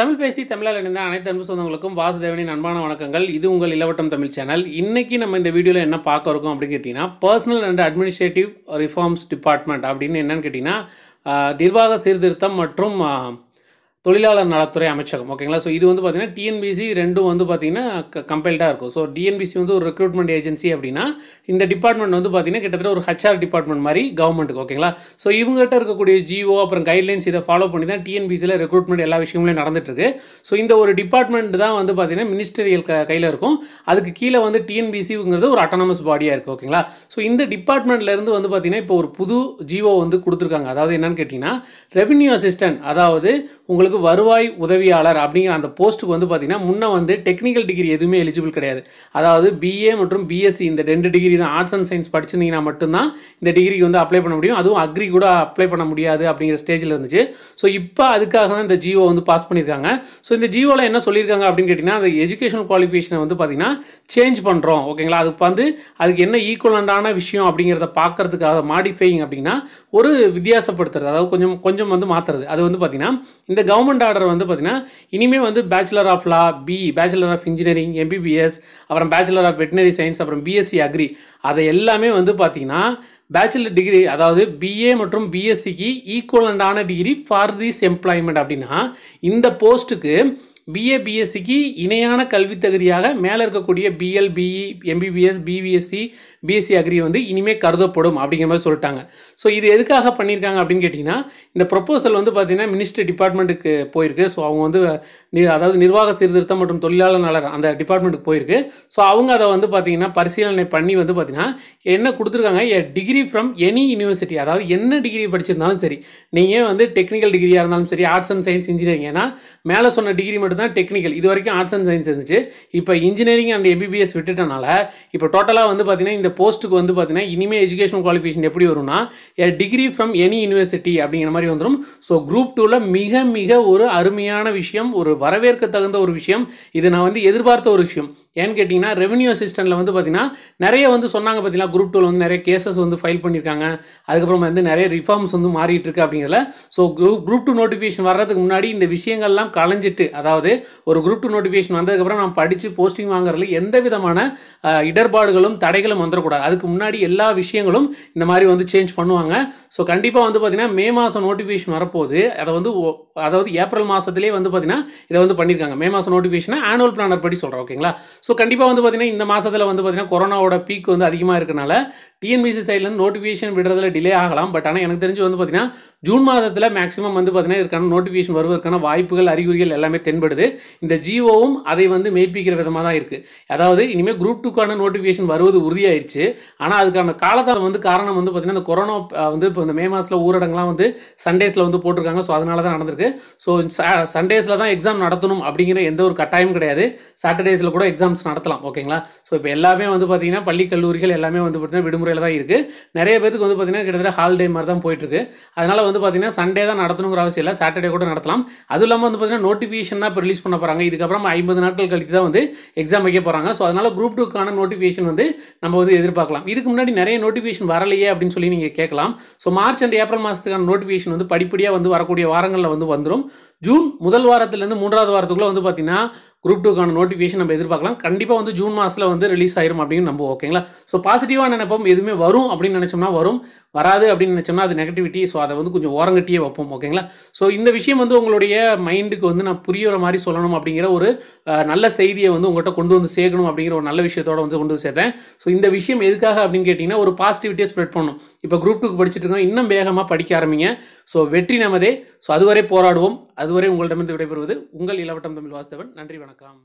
தமிழ் பேசி தமிழால் இணைந்த அனைத்து அன்பு சொந்தங்களுக்கும் வாசுதேவனின் அன்பான வணக்கங்கள் இது உங்கள் இலவட்டம் தமிழ் சேனல் இன்றைக்கி நம்ம இந்த வீடியோவில் என்ன பார்க்க இருக்கோம் அப்படின்னு கேட்டிங்கன்னா personnel and administrative reforms department அப்படின்னு என்னன்னு கேட்டிங்கன்னா நிர்வாக சீர்திருத்தம் மற்றும் தொழிலாளர் நலத்துறை அமைச்சகம் ஓகேங்களா ஸோ இது வந்து பார்த்திங்கன்னா டிஎன்பிசி ரெண்டும் வந்து பார்த்திங்கன்னா கம்பெல்டாக இருக்கும் ஸோ டிஎன்பிசி வந்து ஒரு ரெக்ரூட்மெண்ட் ஏஜென்சி அப்படின்னா இந்த டிபார்ட்மெண்ட் வந்து பார்த்திங்கன்னா கிட்டத்தட்ட ஒரு ஹச்ஆர் டிபார்ட்மெண்ட் மாதிரி கவர்மெண்ட்டுக்கு ஓகேங்களா ஸோ இவங்ககிட்ட இருக்கக்கூடிய ஜிஓ அப்புறம் கைட்லைன்ஸ் இதை ஃபாலோ பண்ணி தான் டிஎன்பிசியில் ரெக்ரூட்மெண்ட் எல்லா விஷயங்களும் நடந்துட்டுருக்கு ஸோ இந்த ஒரு டிபார்ட்மெண்ட் தான் வந்து பார்த்திங்கன்னா மினிஸ்டரியல் கையில் இருக்கும் அதுக்கு கீழே வந்து டிஎன்பிசிங்கிறது ஒரு அட்டானமஸ் பாடியாக இருக்குது ஓகேங்களா ஸோ இந்த டிபார்ட்மெண்ட்லேருந்து வந்து பார்த்திங்கன்னா இப்போ ஒரு புது ஜிஓ வந்து கொடுத்துருக்காங்க அதாவது என்னென்னு கேட்டிங்கன்னா ரெவென்யூ அசிஸ்டன்ட் அதாவது உங்களுக்கு உங்களுக்கு வருவாய் உதவியாளர் அப்படிங்கிற அந்த போஸ்ட்டுக்கு வந்து பார்த்தீங்கன்னா முன்னே வந்து டெக்னிக்கல் டிகிரி எதுவுமே எலிஜிபிள் கிடையாது அதாவது பிஏ மற்றும் பிஎஸ்சி இந்த ரெண்டு டிகிரி தான் ஆர்ட்ஸ் அண்ட் சயின்ஸ் படிச்சிருந்தீங்கன்னா மட்டும்தான் இந்த டிகிரிக்கு வந்து அப்ளை பண்ண முடியும் அதுவும் அக்ரி கூட அப்ளை பண்ண முடியாது அப்படிங்கிற ஸ்டேஜில் இருந்துச்சு ஸோ இப்போ அதுக்காக தான் இந்த ஜியோ வந்து பாஸ் பண்ணியிருக்காங்க ஸோ இந்த ஜியோவில் என்ன சொல்லியிருக்காங்க அப்படின்னு கேட்டிங்கன்னா அந்த எஜுகேஷன் குவாலிஃபிகேஷனை வந்து பார்த்தீங்கன்னா சேஞ்ச் பண்ணுறோம் ஓகேங்களா அது வந்து அதுக்கு என்ன ஈக்குவலண்டான விஷயம் அப்படிங்கிறத பார்க்குறதுக்காக மாடிஃபைங் அப்படின்னா ஒரு வித்தியாசப்படுத்துறது அதாவது கொஞ்சம் கொஞ்சம் வந்து மாற்றுறது அது வந்து பார்த்தீங்கன்னா இந்த கவர்மெண்ட் கவர்மெண்ட் ஆர்டர் வந்து பார்த்திங்கன்னா இனிமேல் வந்து bachelor of law B bachelor of engineering MBBS அப்புறம் பேச்சுலர் ஆஃப் வெட்டினரி சயின்ஸ் அப்புறம் பிஎஸ்சி அக்ரி அதை எல்லாமே வந்து பார்த்திங்கன்னா பேச்சுலர் டிகிரி அதாவது பிஏ மற்றும் பிஎஸ்சிக்கு ஈக்குவலண்டான டிகிரி ஃபார் திஸ் எம்ப்ளாய்மெண்ட் அப்படின்னா இந்த போஸ்ட்டுக்கு பிஏ பிஎஸ்சிக்கு இணையான கல்வி தகுதியாக மேலே இருக்கக்கூடிய BL BE MBBS BBSc BSc agri வந்து இனிமேல் கருதப்படும் அப்படிங்கிற மாதிரி சொல்லிட்டாங்க ஸோ இது எதுக்காக பண்ணியிருக்காங்க அப்படின்னு கேட்டிங்கன்னா இந்த ப்ரொப்போசல் வந்து பார்த்திங்கன்னா மினிஸ்ட்ரி டிபார்ட்மெண்ட்டுக்கு போயிருக்கு ஸோ அவங்க வந்து அதாவது நிர்வாக சீர்திருத்தம் மற்றும் தொழிலாளர் நலர் அந்த டிபார்ட்மெண்ட்டுக்கு போயிருக்கு ஸோ அவங்க அதை வந்து பார்த்தீங்கன்னா பரிசீலனை பண்ணி வந்து பார்த்தீங்கன்னா என்ன கொடுத்துருக்காங்க a degree from any university அதாவது என்ன டிகிரி படிச்சிருந்தாலும் சரி நீங்கள் வந்து டெக்னிக்கல் டிகிரியாக இருந்தாலும் சரி ஆர்ட்ஸ் அண்ட் சயின்ஸ் இன்ஜினியரிங் ஏன்னா மேலே சொன்ன டிகிரி மட்டும் தான் டெக்னிக்கல் இது வரைக்கும் ஆர்ட்ஸ் அண்ட் சயின்ஸ் இருந்துச்சு இப்போ இன்ஜினியரிங் அண்ட் எம்பிபிஎஸ் விட்டுட்டனால இப்போ டோட்டலாக வந்து பார்த்தீங்கன்னா இந்த போஸ்ட்டுக்கு வந்து பார்த்தீங்கன்னா இனிமேல் எஜுகேஷன் குவாலிஃபிகேஷன் எப்படி வரும்னா a degree from any university அப்படிங்கிற மாதிரி வந்துடும் ஸோ குரூப் டூவில் மிக மிக ஒரு அருமையான விஷயம் ஒரு வரவேற்க தகுந்த ஒரு விஷயம் இது நான் வந்து எதிர்பார்த்த ஒரு விஷயம் ஏன்னு கேட்டிங்கன்னா ரெவன்யூ அசிஸ்டண்ட்டில் வந்து பார்த்திங்கன்னா நிறைய வந்து சொன்னாங்க பார்த்தீங்கன்னா குரூப் டூவில் வந்து நிறைய கேசஸ் வந்து ஃபைல் பண்ணியிருக்காங்க அதுக்கப்புறம் வந்து நிறைய ரிஃபார்ம்ஸ் வந்து மாறிட்டு இருக்கு அப்படிங்கிறதுல so group group two notification வர்றதுக்கு முன்னாடி இந்த விஷயங்கள்லாம் களைஞ்சிட்டு அதாவது ஒரு குரூப் டூ நோட்டிஃபிகேஷன் வந்ததுக்கப்புறம் நான் படித்து போஸ்டிங் வாங்குறதுல எந்த விதமான இடர்பாடுகளும் தடைகளும் வந்துடக்கூடாது அதுக்கு முன்னாடி எல்லா விஷயங்களும் இந்த மாதிரி வந்து சேஞ்ச் பண்ணுவாங்க ஸோ கண்டிப்பாக வந்து பார்த்தீங்கன்னா மே மாதம் நோட்டிஃபிகேஷன் வரப்போகுது அதை வந்து அதாவது ஏப்ரல் மாதத்துலேயே வந்து பார்த்தீங்கன்னா இதை வந்து பண்ணியிருக்காங்க மே மாதம் நோட்டிஃபிகேஷனை ஆனுவல் பிளானர் படி சொல்கிறேன் ஓகேங்களா ஸோ கண்டிப்பாக வந்து பார்த்திங்கன்னா இந்த மாதத்தில் வந்து பார்த்திங்கன்னா கொரோனாவோட பீக் வந்து அதிகமாக இருக்கனால டிஎன்பிசி சைட்லேருந்து நோட்டிஃபிகேஷன் விடுறதுல டிலே ஆகலாம் பட் ஆனால் எனக்கு தெரிஞ்சு வந்து பார்த்தீங்கன்னா ஜூன் மாதத்தில் மேக்ஸிமம் வந்து பார்த்தீங்கன்னா இதுக்கான நோட்டிஃபிகேஷன் வருவதற்கான வாய்ப்புகள் அறிகுறிகள் எல்லாமே தென்படுது இந்த ஜியோவும் அதை வந்து மெய்ப்பிக்கிற விதமாக தான் இருக்குது அதாவது இனிமேல் குரூப் டூக்கான நோட்டிஃபிகேஷன் வருவது உறுதியாயிருச்சு ஆனால் அதுக்கான காலத்தால் வந்து காரணம் வந்து பார்த்திங்கன்னா இந்த கொரோனா வந்து இப்போ இந்த மே மாதத்தில் ஊரடங்குலாம் வந்து சண்டேஸில் வந்து போட்டிருக்காங்க ஸோ அதனால தான் நடந்திருக்கு ஸோ சண்டேஸில் தான் எக்ஸாம் நடத்தணும் அப்படிங்கிற எந்த ஒரு கட்டாயம் கிடையாது சாட்டர்டேஸில் கூட எக்ஸாம் எக்ஸாம்ஸ் நடத்தலாம் ஓகேங்களா ஸோ இப்போ எல்லாமே வந்து பார்த்தீங்கன்னா பள்ளி கல்லூரிகள் எல்லாமே வந்து பார்த்தீங்கன்னா விடுமுறையில் தான் இருக்குது நிறைய பேருக்கு வந்து பார்த்தீங்கன்னா கிட்டத்தட்ட ஹாலிடே மாதிரி தான் போயிட்டுருக்கு அதனால் வந்து பார்த்தீங்கன்னா சண்டே தான் நடத்தணுங்கிற அவசியம் இல்லை சாட்டர்டே கூட நடத்தலாம் அதுவும் இல்லாமல் வந்து பார்த்தீங்கன்னா நோட்டிஃபிகேஷன் தான் இப்போ ரிலீஸ் பண்ண போகிறாங்க இதுக்கப்புறம் ஐம்பது நாட்கள் கழித்து தான் வந்து எக்ஸாம் வைக்க போகிறாங்க ஸோ அதனால் குரூப் டூக்கான நோட்டிஃபிகேஷன் வந்து நம்ம வந்து எதிர்பார்க்கலாம் இதுக்கு முன்னாடி நிறைய நோட்டிஃபிகேஷன் வரலையே அப்படின்னு சொல்லி நீங்கள் கேட்கலாம் ஸோ மார்ச் அண்ட் ஏப்ரல் மாதத்துக்கான நோட்டிஃபிகேஷன் வந்து படிப்படியாக வந்து வரக்கூடிய வாரங்களில் வந்து வந்துடும் ஜூன் முதல் வாரத்துலேருந்து மூன்றாவது வாரத்துக்குள்ளே வந்து பார்த்திங்கன்னா குரூப் டூக்கான நோட்டிஃபிகேஷன் நம்ம எதிர்பார்க்கலாம் கண்டிப்பாக வந்து ஜூன் மாதத்தில் வந்து ரிலீஸ் ஆயிரும் அப்படின்னு நம்ம ஓகேங்களா ஸோ பாசிட்டிவாக நினைப்போம் எதுவுமே வரும் அப்படின்னு நினச்சோம்னா வரும் வராது அப்படின்னு நினச்சோம்னா அது நெகட்டிவிட்டி ஸோ அதை வந்து கொஞ்சம் ஓரங்கட்டியே வைப்போம் ஓகேங்களா ஸோ இந்த விஷயம் வந்து உங்களுடைய மைண்டுக்கு வந்து நான் புரியுற மாதிரி சொல்லணும் அப்படிங்கிற ஒரு நல்ல செய்தியை வந்து உங்கள்கிட்ட கொண்டு வந்து சேர்க்கணும் அப்படிங்கிற ஒரு நல்ல விஷயத்தோட வந்து கொண்டு சேர்த்தேன் ஸோ இந்த விஷயம் எதுக்காக அப்படின்னு கேட்டிங்கன்னா ஒரு பாசிட்டிவிட்டியை ஸ்ப்ரெட் பண்ணணும் இப்போ குரூப் டூக்கு படிச்சுட்டு இருக்கோம் இன்னும் வேகமாக படிக்க ஆரம்பிங்க ஸோ வெற்றி நமதே ஸோ அதுவரை போராடுவோம் அதுவரை உங்களிடமிருந்து விடைபெறுவது உங்கள் இளவட்டம் தமிழ் வாஸ்தவன் நன்றி வணக்கம்